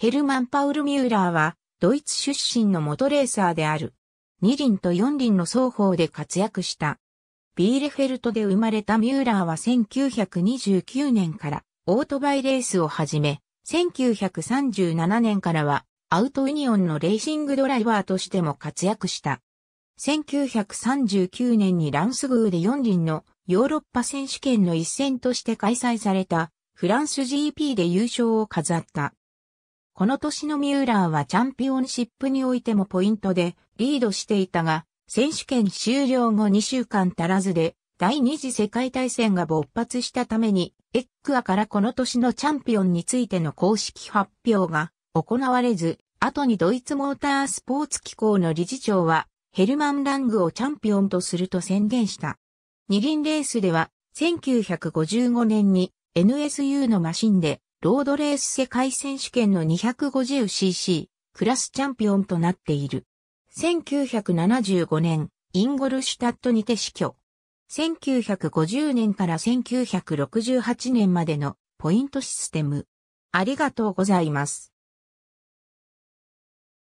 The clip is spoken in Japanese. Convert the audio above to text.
ヘルマン・パウル・ミューラーは、ドイツ出身の元レーサーである。二輪と四輪の双方で活躍した。ビーレフェルトで生まれたミューラーは1929年からオートバイレースを始め、1937年からはアウトユニオンのレーシングドライバーとしても活躍した。1939年にランスグーで4輪のヨーロッパ選手権の一戦として開催されたフランス GP で優勝を飾った。この年のミューラーはチャンピオンシップにおいてもポイントでリードしていたが、選手権終了後2週間足らずで第二次世界大戦が勃発したために、エックアからこの年のチャンピオンについての公式発表が行われず、後にドイツモータースポーツ機構の理事長は、ヘルマン・ラングをチャンピオンとすると宣言した。二輪レースでは、1955年に NSU のマシンでロードレース世界選手権の 250cc クラスチャンピオンとなっている。1975年、インゴルシュタットにて死去。1950年から1968年までのポイントシステム。ありがとうございます。